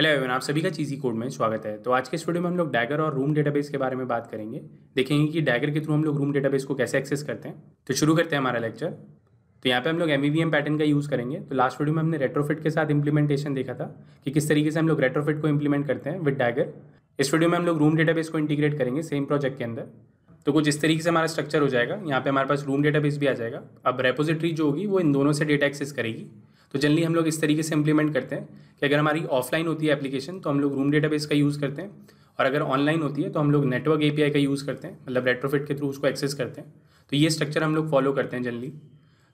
hello Avon आप सभी का चीज़ी कोड में स्वागत है तो आज के स्टूडियो में हम लोग डैगर और रूम डेटाबेस के बारे में बात करेंगे देखेंगे कि डैगर के थ्रू हम लोग रूम डेटाबेस को कैसे एक्सेस करते हैं तो शुरू करते हैं हमारा लेक्चर तो यहाँ पे हम लोग एम पैटर्न e का यूज़ करेंगे तो लास्ट वीडियो में हमने रेट्रोफिट के साथ इंप्लीमेंटेशन देखा था कि किस तरीके से हम लोग रेट्रोफिट को इम्प्लीमेंट करते हैं विद डैगर इस वीडियो में हम लोग रूम डेटाबेस को इंटीग्रेट करेंगे सेम प्रोजेक्ट के अंदर तो कुछ इस तरीके से हमारा स्ट्रक्चर हो जाएगा यहाँ पे हमारे पास रूम डेटाबेस भी आ जाएगा अब रेपोजिटरी जो होगी वो इन दोनों से डेटा एक्सेस करेगी तो जनरली हम लोग इस तरीके से इम्प्लीमेंट करते हैं कि अगर हमारी ऑफलाइन होती है एप्लीकेशन तो हम लोग रूम डेटाबेस का यूज़ करते हैं और अगर ऑनलाइन होती है तो हम लोग नेटवर्क एपीआई का यूज़ करते हैं मतलब रेट्रोफिट के थ्रू उसको एक्सेस करते हैं तो ये स्ट्रक्चर हम लोग फॉलो करते हैं जनरली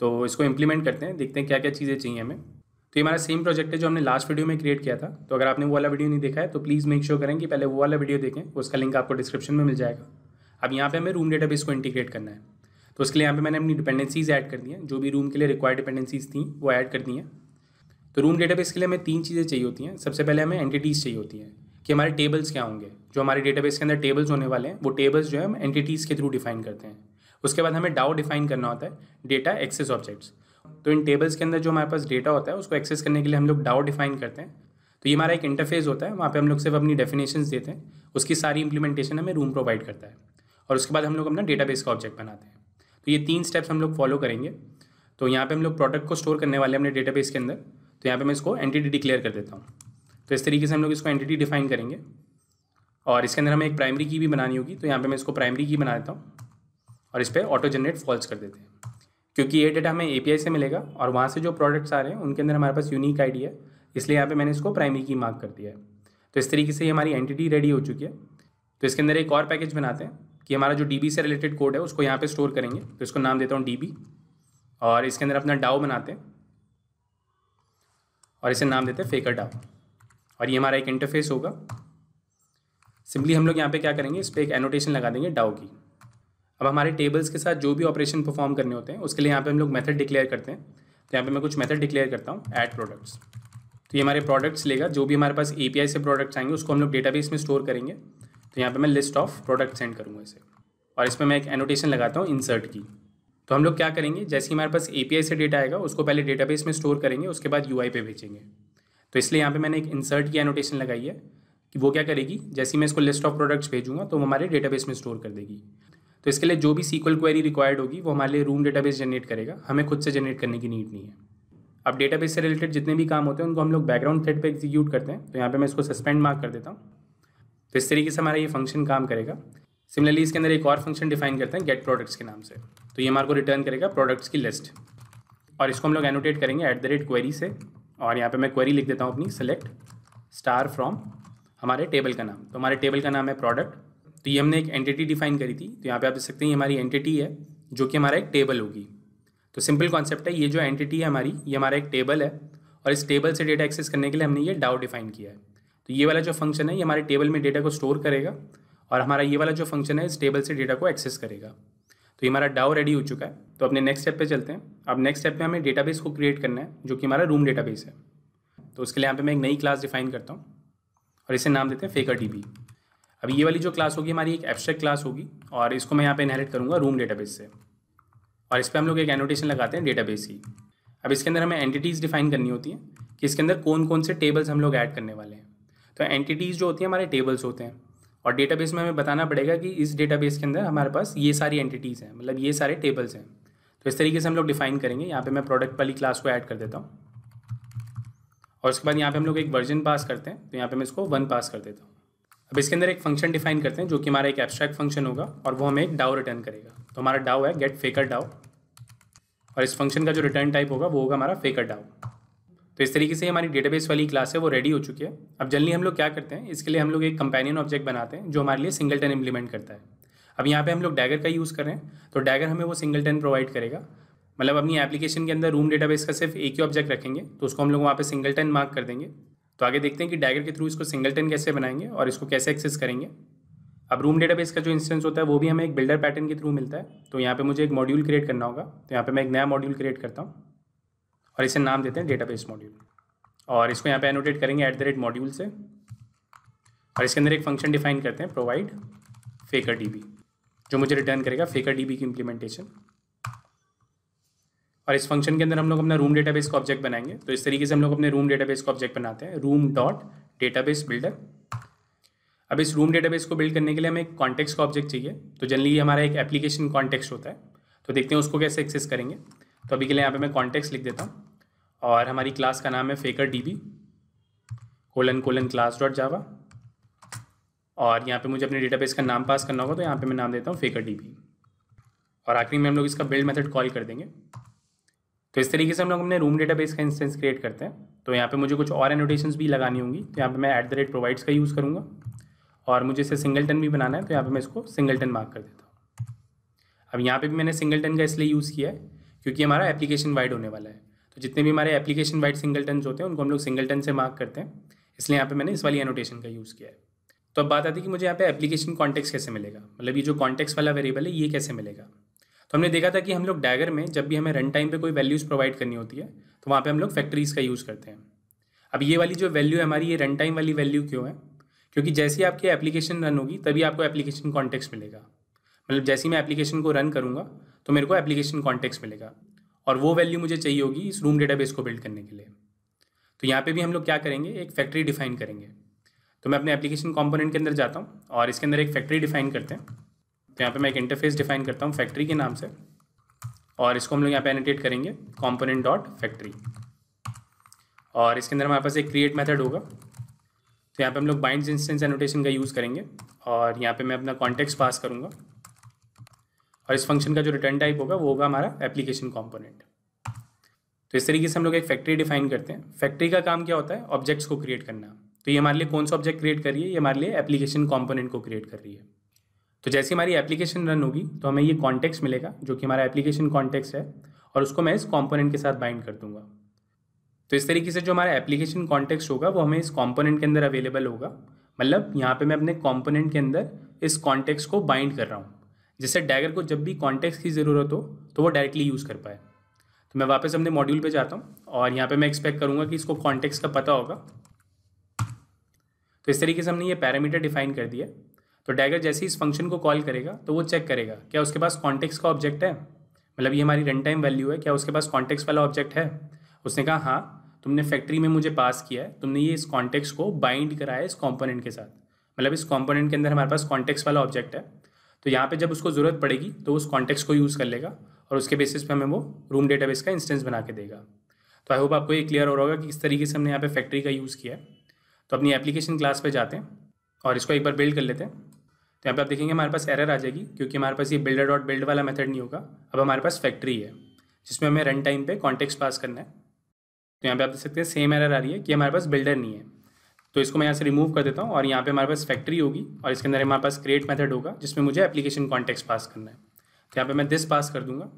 तो इसको इम्प्लीमेंट करते हैं देखते हैं क्या क्या चीज़ें चाहिए हमें तो ये हमारा सेम प्रोजेक्ट है जो हमने लास्ट वीडियो में क्रिएट किया था तो अगर आपने वो वाला वीडियो नहीं देखा है तो प्लीज़ मेक श्योर करें कि पहले वो वाला वीडियो देखें उसका लिंक आपको डिस्क्रिप्शन में मिल जाएगा अब यहाँ पे हमें रूम डेटाबेस को इंटीग्रेट करना है तो उसके लिए यहाँ पे मैंने अपनी डिपेंडेंसीज ऐड कर दी हैं जो भी रूम के लिए रिक्वायर्ड डिपेंडेंसीज थी वो ऐड कर दी हैं तो रूम डेटाबेस के लिए हमें तीन चीज़ें चाहिए होती हैं सबसे पहले हमें एंटिटीज़ चाहिए होती हैं कि हमारे टेबल्स क्या होंगे जो हमारे डेटाबेस के अंदर टेबल्स होने वाले हैं वो टेबल्स जो है हम एंटिटीज़ के थ्रू डिफाइन करते हैं उसके बाद हमें डाउ डिफाइन करना होता है डेटा एक्सेस ऑब्जेक्ट्स तो इन टेबल्स के अंदर जो हमारे पास डेटा होता है उसको एक्सेस करने के लिए हम लोग डाउ डिफाइन करते हैं तो ये हमारा एक इंटरफेस होता है वहाँ पे हम लोग सिर्फ अपनी डेफिनेशंस देते हैं उसकी सारी इंप्लीमेंटेशन हमें रूम प्रोवाइड करता है और उसके बाद हम लोग अपना डेटाबेस का ऑब्जेक्ट बनाते हैं तो ये तीन स्टेप्स हम लोग फॉलो करेंगे तो यहाँ पे हम लोग प्रोडक्ट को स्टोर करने वाले अपने डेटाबेस के अंदर तो यहाँ पे मैं इसको एंटिटी डिक्लेयर कर देता हूँ तो इस तरीके से हम लोग इसको एंटिटी डिफाइन करेंगे और इसके अंदर हमें एक प्राइमरी की भी बनानी होगी तो यहाँ पर मैं इसको प्राइमरी की बना देता हूँ और इस पर ऑटो जनरेट फॉल्स कर देते हैं क्योंकि ये डेटा हमें ए से मिलेगा और वहाँ से जो प्रोडक्ट्स आ रहे हैं उनके अंदर हमारे पास यूनिक आई है इसलिए यहाँ पर मैंने इसको प्राइमरी की मार्क कर दिया है तो इस तरीके से ये हमारी एंटिटी रेडी हो चुकी है तो इसके अंदर एक और पैकेज बनाते हैं कि हमारा जो डी से रिलेटेड कोड है उसको यहाँ पर स्टोर करेंगे तो इसको नाम देता हूँ डी और इसके अंदर अपना डाओ बनाते हैं और इसे नाम देते हैं फेकर डाओ और ये हमारा एक इंटरफेस होगा सिंपली हम लोग यहाँ पे क्या करेंगे इस पर एक एनोटेशन लगा देंगे डाओ की अब हमारे टेबल्स के साथ जो भी ऑपरेशन परफॉर्म करने होते हैं उसके लिए यहाँ पे हम लोग मेथड डिक्लेयर करते हैं तो यहाँ पे मैं कुछ मेथड डिक्लेयर करता हूँ ऐड प्रोडक्ट्स तो ये हमारे प्रोडक्ट्स लेगा जो भी हमारे पास ए से प्रोडक्ट्स आएंगे उसको हम लोग डेटाबेस में स्टोर करेंगे तो यहाँ पे मैं लिस्ट ऑफ प्रोडक्ट सेंड करूँगा इसे और इसमें मैं एक एनोटेशन लगाता हूँ इंसर्ट की तो हम लोग क्या करेंगे जैसे ही हमारे पास ए से डेटा आएगा उसको पहले डेटाबेस में स्टोर करेंगे उसके बाद यू पे भेजेंगे तो इसलिए यहाँ पर मैंने एक इंसर्ट की एनोटेशन लगाई है कि वो क्या करेगी जैसे मैं इसको लिस्ट ऑफ प्रोडक्ट्स भेजूंगा तो वो हमारे डेटाबेस में स्टोर कर देगी तो इसके लिए जो भी सीक्वल क्वेरी रिक्वायर्ड होगी वो हमारे लिए रूम डेटाबेस जनरेट करेगा हमें खुद से जनरेट करने की नीड नहीं है अब डेटाबेस से रिलेटेड जितने भी काम होते हैं उनको हम लोग बैकग्राउंड थ्रेड पर एग्जीक्यूट करते हैं तो यहाँ पर मैं इसको सस्पेंड मार्क कर देता हूँ तो इस तरीके से हमारा ये फंक्शन काम करेगा सिमिलरली इसके अंदर एक और फंक्शन डिफाइन करते हैं गेट प्रोडक्ट्स के नाम से तो ये हमारे को रिटर्न करेगा प्रोडक्ट्स की लिस्ट और इसको हम लोग एनोटेट करेंगे एट द रेट क्वेरी से और यहाँ पे मैं क्वेरी लिख देता हूँ अपनी सेलेक्ट स्टार फ्रॉम हमारे टेबल का नाम तो हमारे टेबल का नाम है प्रोडक्ट तो ये हमने एक एंटिटी डिफाइन करी थी तो यहाँ पे आप देख सकते हैं ये हमारी एंटिटी है जो कि हमारा एक टेबल होगी तो सिंपल कॉन्सेप्ट है ये जो एंटिटी है हमारी ये हमारा एक टेबल है और इस टेबल से डेटा एक्सेस करने के लिए हमने ये डाउ डिफाइन किया है तो ये वाला जो फंक्शन है ये हमारे टेबल में डेटा को स्टोर करेगा और हमारा ये वाला जो फंक्शन है इस टेबल से डेटा को एक्सेस करेगा तो ये हमारा डाओ रेडी हो चुका है तो अपने नेक्स्ट स्टेप पे चलते हैं अब नेक्स्ट स्टेप में हमें डेटाबेस को क्रिएट करना है जो कि हमारा रूम डेटाबेस है तो उसके लिए यहाँ पे मैं एक नई क्लास डिफाइन करता हूँ और इसे नाम देते हैं फेकर डी अब ये वाली जो क्लास होगी हमारी एक एब्स्ट्रैक्ट क्लास होगी और इसको मैं यहाँ पे इनहेरिट करूँगा रूम डेटाबेस से और इस पर हम लोग एक एनोटेशन लगाते हैं डेटाबेस की अब इसके अंदर हमें एंटिटीज़ डिफाइन करनी होती हैं कि इसके अंदर कौन कौन से टेबल्स हम लोग ऐड करने वाले हैं तो एंटिटीज़ जो होती हैं हमारे टेबल्स होते हैं और डेटाबेस में हमें बताना पड़ेगा कि इस डेटाबेस के अंदर हमारे पास ये सारी एंटिटीज़ हैं मतलब ये सारे टेबल्स हैं तो इस तरीके से हम लोग डिफाइन करेंगे यहाँ पे मैं प्रोडक्ट वाली क्लास को ऐड कर देता हूँ और उसके बाद यहाँ पे हम लोग एक वर्जन पास करते हैं तो यहाँ पे मैं इसको वन पास कर देता हूँ अब इसके अंदर एक फंक्शन डिफाइन करते हैं जो कि हमारा एक एब्स्ट्रैक्ट फंक्शन होगा और वो हमें एक डाओ रिटर्न करेगा तो हमारा डाओ है गेट फेकर डाओ और इस फंक्शन का जो रिटर्न टाइप होगा वो होगा हमारा फेकर डाओ तो इस तरीके से हमारी डेटाबेस वाली क्लास है वो रेडी हो चुकी है अब जल्दी हम लोग क्या करते हैं इसके लिए हम लोग एक कंपेनियन ऑब्जेक्ट बनाते हैं जो हमारे लिए सिंगल टन इम्प्लीमेंट करता है अब यहाँ पे हम लोग डैगर का यूज़ कर रहे हैं तो डैगर हमें वो सिंगल टन प्रोवाइड करेगा मतलब अपनी एप्लीकेशन के अंदर रूम डेटाबेस का सिर्फ एक ही ऑब्जेक्ट रखेंगे तो उसको हम लोग वहाँ पर टन मार्क कर देंगे तो आगे देखते हैं कि डैगर के थ्रू इसको सिंगल टन कैसे बनाएंगे और इसको कैसे एक्सेस करेंगे अब रूम डेटाबेस का जो इंस्टेंस होता है वो भी हमें एक बिल्डर पैटर्न के थ्रू मिलता है तो यहाँ पे मुझे एक मॉड्यूल क्रिएट करना होगा तो यहाँ पे मैं एक नया मॉड्यूल क्रिएट करता हूँ और इसे नाम देते हैं डेटाबेस मॉड्यूल और इसको यहाँ पे एनोटेट करेंगे एट द रेट मॉड्यूल से और इसके अंदर एक फंक्शन डिफाइन करते हैं प्रोवाइड फेकर डीबी जो मुझे रिटर्न करेगा फेकर डीबी की इम्प्लीमेंटेशन और इस फंक्शन के अंदर हम लोग अपना रूम डेटाबेस का ऑब्जेक्ट बनाएंगे तो इस तरीके से हम लोग अपने रूम डेटाबेस का ऑब्जेक्ट बनाते हैं रूम डॉट डेटाबेस बिल्डर अब इस रूम डेटाबेस को बिल्ड करने के लिए हमें एक कॉन्टेक्स का ऑब्जेक्ट चाहिए तो जनरली हमारा एक एप्लीकेशन कॉन्टेक्स होता है तो देखते हैं उसको कैसे एक्सेस करेंगे तो अभी के लिए यहाँ पे मैं कॉन्टेक्स लिख देता हूँ और हमारी क्लास का नाम है faker D B colon colon class dot Java और यहाँ पे मुझे अपने डेटाबेस का नाम पास करना होगा तो यहाँ पे मैं नाम देता हूँ फेकर डी बी और आखिरी में हम लोग इसका बिल्ड मेथड कॉल कर देंगे तो इस तरीके से हम लोग अपने रूम डेटाबेस का इंस्टेंस क्रिएट करते हैं तो यहाँ पे मुझे कुछ और एनोटेशंस भी लगानी होंगी तो यहाँ पे मैं एट द रेट प्रोवाइड्स का यूज़ करूँगा और मुझे इसे सिंगल टन भी बनाना है तो यहाँ पे मैं इसको सिंगल टन मार्क कर देता हूँ अब यहाँ पे भी मैंने सिंगल टन का इसलिए यूज़ किया है क्योंकि हमारा एप्लीकेशन वाइड होने वाला है तो जितने भी हमारे एप्लीकेशन वाइड सिंगल टन होते हैं उनको हम लोग सिंगल टन से मार्क करते हैं इसलिए यहाँ पे मैंने इस वाली एनोटेशन का यूज़ किया है तो अब बात आती है कि मुझे यहाँ पे एप्लीकेशन कॉन्टेक्स कैसे मिलेगा मतलब ये जो कॉन्टेक्स वाला वेरिएबल है ये कैसे मिलेगा तो हमने देखा था कि हम लोग डैगर में जब भी हमें रन टाइम पे कोई वैल्यूज़ प्रोवाइड करनी होती है तो वहाँ पे हम लोग फैक्ट्रीज़ का यूज़ करते हैं अब ये वाली जो वैल्यू है हमारी ये रन टाइम वाली वैल्यू क्यों है क्योंकि जैसे ही आपकी एप्लीकेशन रन होगी तभी आपको एप्लीकेशन कॉन्टेक्स मिलेगा मतलब जैसे ही मैं एप्लीकेशन को रन करूँगा तो मेरे को एप्लीकेशन कॉन्टेक्स मिलेगा और वो वैल्यू मुझे चाहिए होगी इस रूम डेटाबेस को बिल्ड करने के लिए तो यहाँ पे भी हम लोग क्या करेंगे एक फैक्ट्री डिफाइन करेंगे तो मैं अपने एप्लीकेशन कंपोनेंट के अंदर जाता हूँ और इसके अंदर एक फैक्ट्री डिफाइन करते हैं तो यहाँ पे मैं एक इंटरफेस डिफाइन करता हूँ फैक्ट्री के नाम से और इसको हम लोग यहाँ पे एनोटेट करेंगे कॉम्पोनेंट डॉट फैक्ट्री और इसके अंदर हमारे पास एक क्रिएट मेथड होगा तो यहाँ पे हम लोग बाइंड इंस्टेंस एनोटेशन का यूज़ करेंगे और यहाँ पे मैं अपना कॉन्टेक्स्ट पास करूँगा और इस फंक्शन का जो रिटर्न टाइप होगा वो होगा हमारा एप्लीकेशन कॉम्पोनेंट तो इस तरीके से हम लोग एक फैक्ट्री डिफाइन करते हैं फैक्ट्री का काम क्या होता है ऑब्जेक्ट्स को क्रिएट करना तो ये हमारे लिए कौन सा ऑब्जेक्ट क्रिएट कर रही है ये हमारे लिए एप्लीकेशन कॉम्पोनेंट को क्रिएट कर रही है तो जैसे हमारी एप्लीकेशन रन होगी तो हमें ये कॉन्टेक्स्ट मिलेगा जो कि हमारा एप्लीकेशन कॉन्टेक्स्ट है और उसको मैं इस कॉम्पोनेंट के साथ बाइंड कर दूंगा तो इस तरीके से जो हमारा एप्लीकेशन कॉन्टेक्स्ट होगा वो हमें इस कॉम्पोनेंट के अंदर अवेलेबल होगा मतलब यहाँ पर मैं अपने कॉम्पोनेंट के अंदर इस कॉन्टेक्स्ट को बाइंड कर रहा हूँ जिससे डैगर को जब भी कॉन्टेक्स्ट की ज़रूरत हो तो वो डायरेक्टली यूज़ कर पाए तो मैं वापस अपने मॉड्यूल पे जाता हूँ और यहाँ पे मैं एक्सपेक्ट करूँगा कि इसको कॉन्टेक्स्ट का पता होगा तो इस तरीके से हमने ये पैरामीटर डिफाइन कर दिया तो डैगर जैसे ही इस फंक्शन को कॉल करेगा तो वो चेक करेगा क्या उसके पास कॉन्टेक्स का ऑब्जेक्ट है मतलब ये हमारी रन टाइम वैल्यू है क्या उसके पास कॉन्टेक्स वाला ऑब्जेक्ट है उसने कहा हाँ तुमने फैक्ट्री में मुझे पास किया है तुमने ये इस कॉन्टेक्स को बाइंड कराया इस कॉम्पोनेंट के साथ मतलब इस कॉम्पोनेंट के अंदर हमारे पास कॉन्टेक्स वाला ऑब्जेक्ट है तो यहाँ पे जब उसको ज़रूरत पड़ेगी तो उस कॉन्टेक्स्ट को यूज़ कर लेगा और उसके बेसिस पे हमें वो रूम डेटाबेस का इंस्टेंस बना के देगा तो आई होप आपको ये क्लियर हो रहा होगा कि किस तरीके से हमने यहाँ पे फैक्ट्री का यूज़ किया है तो अपनी एप्लीकेशन क्लास पर जाते हैं और इसको एक बार बिल्ड कर लेते हैं तो यहाँ पर आप देखेंगे हमारे पास एरर आ जाएगी क्योंकि हमारे पास ये बिल्डर डॉट बिल्ड वाला मेथड नहीं होगा अब हमारे पास फैक्ट्री है जिसमें हमें रन टाइम पर कॉन्टेक्स्ट पास करना है तो यहाँ पर आप देख सकते हैं सेम एरर आ रही है कि हमारे पास बिल्डर नहीं है तो इसको मैं यहाँ से रिमूव कर देता हूँ और यहाँ पे हमारे पास फैक्ट्री होगी और इसके अंदर हमारे पास क्रिएट मेथड होगा जिसमें मुझे एप्लीकेशन कॉन्टेक्स पास करना है तो यहाँ पे मैं दिस पास कर दूंगा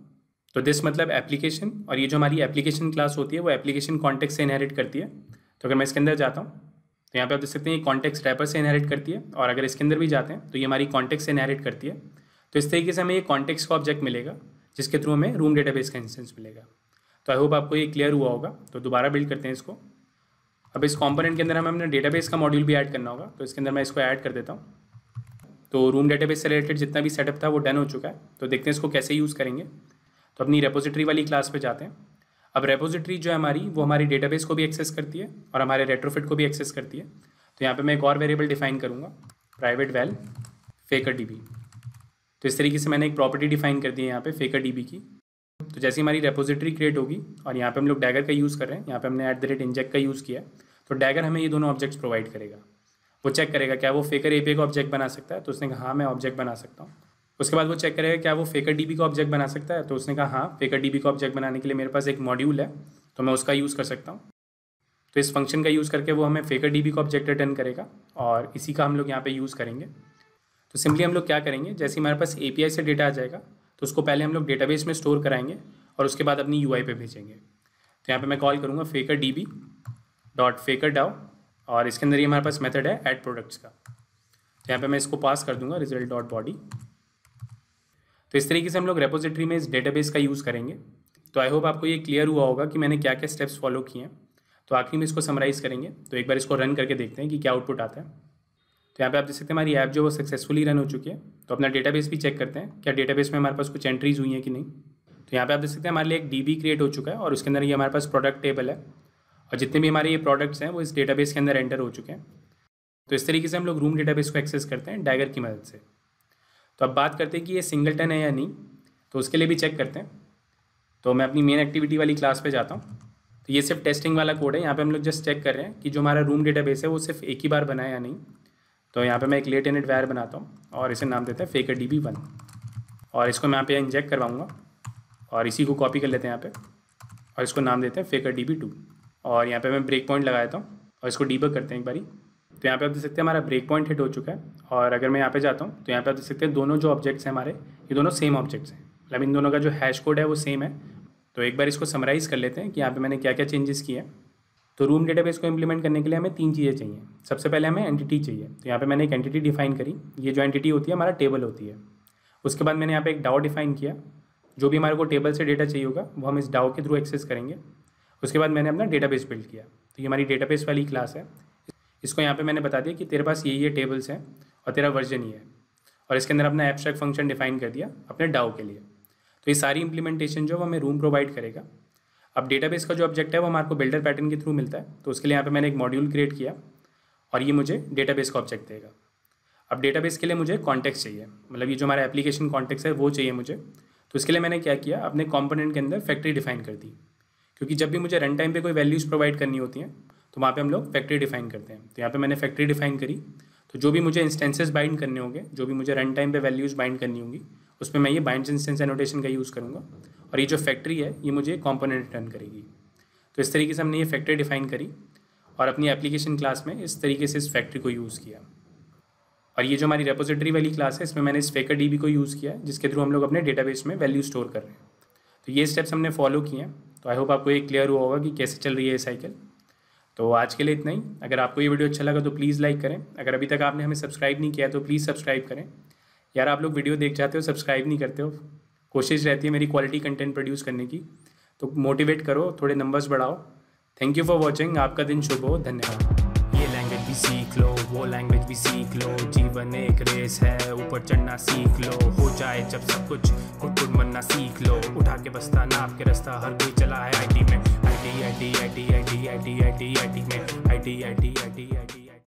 तो दिस मतलब एप्लीकेशन और ये जो हमारी एप्लीकेशन क्लास होती है वो एप्लीकेशन कॉन्टेक्स से इनहेरिट करती है तो अगर मैं इसके अंदर जाता हूँ तो यहाँ पे आप देख सकते हैं ये कॉन्टेक्स रैपर से इनहेरिट करती है और अगर इसके अंदर भी जाते हैं तो ये हमारी कॉन्टेक्ट से इनहेरिट करती है तो इस तरीके से हमें ये कॉन्टेक्स का ऑब्जेक्ट मिलेगा जिसके थ्रू हमें रूम डेटाबेस का इंस्टेंस मिलेगा तो आई होप आपको ये क्लियर हुआ होगा तो दोबारा बिल्ड करते हैं इसको अब इस कॉम्पोनेंट के अंदर हमें अपने डेटाबेस का मॉड्यूल भी ऐड करना होगा तो इसके अंदर मैं इसको ऐड कर देता हूँ तो रूम डेटाबेस से रिलेटेड जितना भी सेटअप था वो डन हो चुका है तो देखते हैं इसको कैसे यूज़ करेंगे तो अपनी रेपोजिटरी वाली क्लास पर जाते हैं अब रेपोजिटरी जो है हमारी वो हमारी डेटाबेस को भी एक्सेस करती है और हमारे रेट्रोफिट को भी एक्सेस करती है तो यहाँ पर मैं एक और वेरिएबल डिफाइन करूँगा प्राइवेट वेल फेकर डी तो इस तरीके से मैंने एक प्रॉपर्टी डिफाइन कर दी है यहाँ पर फेकर डी की तो जैसे हमारी रेपोजिटरी क्रिएट होगी और यहाँ पे हम लोग डैगर का यूज़ कर रहे हैं यहाँ पे हमने एट द रेट इंजेक्ट का यूज़ किया तो डैगर हमें ये दोनों ऑब्जेक्ट्स प्रोवाइड करेगा वो चेक करेगा क्या वो फेकर ए पी का ऑब्जेक्ट बना सकता है तो उसने कहा हाँ मैं ऑब्जेक्ट बना सकता हूँ उसके बाद वो चेक करेगा क्या वो फेकर डी का ऑब्जेक्ट बना सकता है तो उसने कहा हाँ फेकर डी का ऑब्जेक्ट बनाने के लिए मेरे पास एक मॉड्यूल है तो मैं उसका यूज़ कर सकता हूँ तो इस फंक्शन का यूज़ करके वो हमें फेकर डी का ऑब्जेक्ट रिटर्न करेगा और इसी का हम लोग यहाँ पर यूज़ करेंगे तो सिंपली हम लोग क्या करेंगे जैसे हमारे पास ए से डेटा आ जाएगा तो उसको पहले हम लोग डेटाबेस में स्टोर कराएंगे और उसके बाद अपनी यूआई पे भेजेंगे तो यहाँ पे मैं कॉल करूँगा faker D B dot faker DAO और इसके अंदर ये हमारे पास मेथड है एड प्रोडक्ट्स का तो यहाँ पे मैं इसको पास कर दूंगा रिजल्ट डॉट बॉडी तो इस तरीके से हम लोग रेपोजिटरी में इस डेटाबेस का यूज़ करेंगे तो आई होप आपको ये क्लियर हुआ होगा कि मैंने क्या क्या स्टेप्स फॉलो किए हैं तो आखिर में इसको समराइज़ करेंगे तो एक बार इसको रन करके देखते हैं कि क्या आउटपुट आता है तो यहाँ पे आप देख सकते हैं हमारी ऐप जो वो सक्सेसफुली रन हो चुकी है तो अपना डेटाबेस भी चेक करते हैं क्या डेटाबेस में हमारे पास कुछ एंट्रीज हुई हैं कि नहीं तो यहाँ पे आप देख सकते हैं हमारे लिए एक डीबी क्रिएट हो चुका है और उसके अंदर ये हमारे पास प्रोडक्ट टेबल है और जितने भी हमारे ये प्रोडक्ट्स हैं वो इस डेटाबेस के अंदर एंटर हो चुके हैं तो इस तरीके से हम लोग रूम डेटाबेस को एक्सेस करते हैं डाइगर की मदद से तो अब बात करते हैं कि ये टन है या नहीं तो उसके लिए भी चेक करते हैं तो मैं अपनी मेन एक्टिविटी वाली क्लास पे जाता हूँ तो ये सिर्फ टेस्टिंग वाला कोड है यहाँ पे हम लोग जस्ट चेक कर रहे हैं कि जो हमारा रूम डेटाबेस है वो सिर्फ एक ही बार बना है या नहीं तो यहाँ पे मैं एक लेट इनिट वायर बनाता हूँ और इसे नाम देते हैं फेकर डी बी वन और इसको मैं यहाँ पे इंजेक्ट करवाऊँगा और इसी को कॉपी कर लेते हैं यहाँ पे और इसको नाम देते हैं फेकर डी बी टू और यहाँ पे मैं ब्रेक पॉइंट लगा देता हूँ और इसको डीबक करते हैं एक बारी तो यहाँ पे आप देख सकते हैं हमारा ब्रेक पॉइंट हिट हो चुका है और अगर मैं यहाँ पे जाता हूँ तो यहाँ पे आप देख सकते हैं दोनों जो ऑब्जेक्ट्स हैं हमारे ये दोनों सेम ऑब्जेक्ट्स हैं मतलब इन दोनों का जो हैश कोड है वो सेम है तो एक बार इसको समराइज़ कर लेते हैं कि यहाँ पर मैंने क्या क्या चेंजेस किए हैं तो रूम डेटाबेस को इम्प्लीमेंट करने के लिए हमें तीन चीज़ें चाहिए सबसे पहले हमें एंटिटी चाहिए तो यहाँ पे मैंने एक एंटिटी डिफाइन करी ये जो एंटिटी होती है हमारा टेबल होती है उसके बाद मैंने यहाँ पे एक डाओ डिफाइन किया जो भी हमारे को टेबल से डेटा चाहिए होगा वो हम इस डाओ के थ्रू एक्सेस करेंगे उसके बाद मैंने अपना डेटा बिल्ड किया तो ये हमारी डेटा वाली क्लास है इसको यहाँ पर मैंने बता दिया कि तेरे पास ये ये टेबल्स हैं और तेरा वर्जन ये है और इसके अंदर अपना एब्स्ट्रैक्ट फंक्शन डिफाइन कर दिया अपने डाओ के लिए तो ये सारी इम्प्लीमेंटेशन जो हमें रूम प्रोवाइड करेगा अब डेटाबेस का जो ऑब्जेक्ट है वो हमारे को बिल्डर पैटर्न के थ्रू मिलता है तो उसके लिए यहाँ पे मैंने एक मॉड्यूल क्रिएट किया और ये मुझे डेटाबेस का ऑब्जेक्ट देगा अब डेटाबेस के लिए मुझे कॉन्टेक्स्ट चाहिए मतलब ये जो हमारा एप्लीकेशन कॉन्टेक्स्ट है वो चाहिए मुझे तो इसके लिए मैंने क्या किया अपने कॉम्पोनेंट के अंदर फैक्ट्री डिफाइन कर दी क्योंकि जब भी मुझे रन टाइम पर कोई वैल्यूज़ प्रोवाइड करनी होती हैं तो वहाँ पर हम लोग फैक्ट्री डिफाइन करते हैं तो यहाँ पर मैंने फैक्ट्री डिफाइन करी तो जो भी मुझे इंस्टेंसेज बाइंड करने होंगे जो भी मुझे रन टाइम पर वैल्यूज़ बाइंड करनी होंगी उसमें मैं ये बाइंड इंस्टेंस एनोटेशन का यूज़ करूँगा और ये जो फैक्ट्री है ये मुझे कॉम्पोनेंट रिटर्न करेगी तो इस तरीके से हमने ये फैक्ट्री डिफाइन करी और अपनी एप्लीकेशन क्लास में इस तरीके से इस फैक्ट्री को यूज़ किया और ये जो हमारी रेपोजिटरी वाली क्लास है इसमें मैंने इस फेकर डी को यूज़ किया जिसके थ्रू हम लोग अपने डेटाबेस में वैल्यू स्टोर कर रहे हैं तो ये स्टेप्स हमने फॉलो किए हैं तो आई होप आपको ये क्लियर हुआ होगा कि कैसे चल रही है ये साइकिल तो आज के लिए इतना ही अगर आपको ये वीडियो अच्छा लगा तो प्लीज़ लाइक करें अगर अभी तक आपने हमें सब्सक्राइब नहीं किया तो प्लीज़ सब्सक्राइब करें यार आप लोग वीडियो देख जाते हो सब्सक्राइब नहीं करते हो कोशिश रहती है मेरी क्वालिटी कंटेंट प्रोड्यूस करने की तो मोटिवेट करो थोड़े नंबर्स बढ़ाओ थैंक यू फॉर वॉचिंग आपका दिन शुभ हो धन्यवाद ये लैंग्वेज भी सीख लो वो लैंग्वेज भी सीख लो जीवन एक रेस है ऊपर चढ़ना सीख लो हो जाए जब सब कुछ खुद खुद मरना सीख लो उठा के बस्ता ना आपके रास्ता हर कोई चला है आई में IT I T I T I IT में आई आईटी आई आईटी